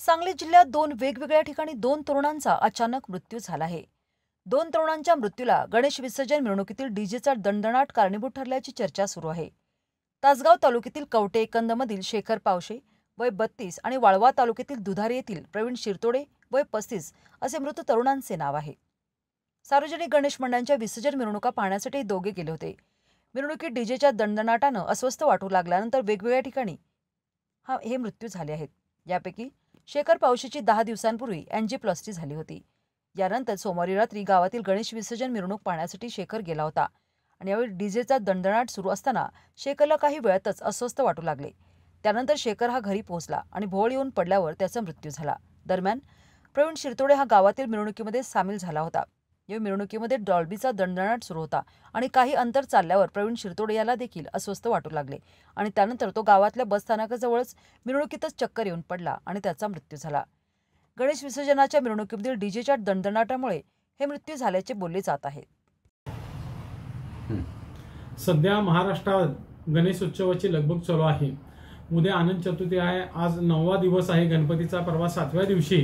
सांगली जिल्ह्यात दोन वेगवेगळ्या ठिकाणी दोन तरुणांचा अचानक मृत्यू झाला आहे दोन तरुणांच्या मृत्यूला गणेश विसर्जन मिरवणुकीतील डीजेचा दणदणाट कारणीभूत ठरल्याची चर्चा सुरू आहे तासगाव तालुक्यातील कवटे एकंदमधील शेखर पावशे वय बत्तीस आणि वाळवा तालुक्यातील दुधारी येथील प्रवीण शिरतोडे वय पस्तीस असे मृत तरुणांचे नाव आहे सार्वजनिक गणेश मंडळांच्या विसर्जन मिरवणुका पाहण्यासाठी दोघे गेले होते मिरवणुकीत डीजेच्या दणदणाटानं अस्वस्थ वाटू लागल्यानंतर वेगवेगळ्या ठिकाणी हा हे मृत्यू झाले आहेत यापैकी शेखर पावशीची दहा दिवसांपूर्वी अँजीप्लॉस्टी झाली होती यानंतर सोमवारी रात्री गावातील गणेश विसर्जन मिरवणूक पाहण्यासाठी शेखर गेला होता आणि यावेळी डीजेचा दणदणाट सुरू असताना शेखरला काही वेळातच अस्वस्थ वाटू लागले त्यानंतर शेखर हा घरी पोहोचला आणि भोळ येऊन पडल्यावर त्याचा मृत्यू झाला दरम्यान प्रवीण शिरतोडे हा गावातील मिरवणुकीमध्ये सामील झाला होता या मिरवणुकीमध्ये डॉल्बीचा दणदणाट सुरू होता आणि काही अंतर चालल्यावर प्रवीण शिरतोडे याला देखील अस्वस्थ वाटू लागले आणि त्यानंतर तो गावातल्या बसस्थानकाजवळच मिरवणुकीतच चक्कर येऊन पडला आणि त्याचा मृत्यू झाला गणेश विसर्जनाच्या मिरवणुकीमधील डीजेच्या दणदणाटामुळे हे मृत्यू झाल्याचे बोलले जात आहे सध्या महाराष्ट्रात गणेश उत्सवाची लगबग चालू आहे उद्या आनंद चतुर्थी आहे आज नववा दिवस आहे गणपतीचा परवा सातव्या दिवशी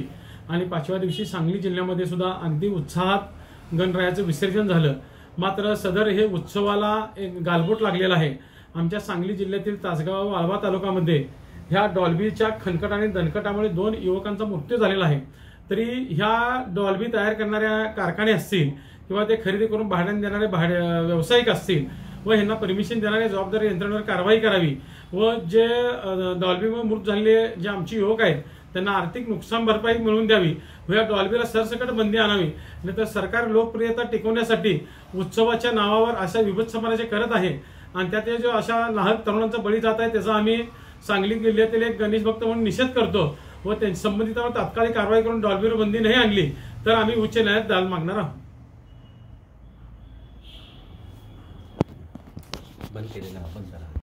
आणि पाचव्या दिवशी सांगली जिल्ह्यामध्ये सुद्धा अगदी उत्साहात गणरायाचं विसर्जन झालं मात्र सदर हे उत्सवाला एक गालबोट लागलेला आहे आमच्या सांगली जिल्ह्यातील तासगाव वाळवा तालुक्यामध्ये ह्या डॉल्बीच्या खनकट आणि दणकटामुळे दोन युवकांचा मृत्यू झालेला आहे तरी ह्या डॉल्बी तयार करणाऱ्या कारखाने असतील किंवा ते खरेदी करून भाड्याने देणारे भाड्या व्यावसायिक असतील व ह्यांना परमिशन देणाऱ्या जबाबदारी यंत्रणेवर कारवाई करावी व जे डॉल्बीमुळे मृत झालेले जे आमचे युवक आहेत त्यांना आर्थिक नुकसान भरपाई मिळवून द्यावी व या डॉल्बीला सरसकट बंदी आणावी नाहीतर सरकार लोकप्रियता टिकवण्यासाठी उत्सवाच्या नावावर अशा विभत जे करत आहे आणि त्यात जो अशा लहान तरुणांचा बळी जात आहे त्याचा आम्ही सांगली जिल्ह्यातील एक गणेश भक्त म्हणून निषेध करतो व त्यांच्या संबंधितांवर तात्कालिक कारवाई करून डॉल्बीवर बंदी नाही आणली तर आम्ही उच्च न्यायालयात दाल मागणार आहोत बंद केलेला आपण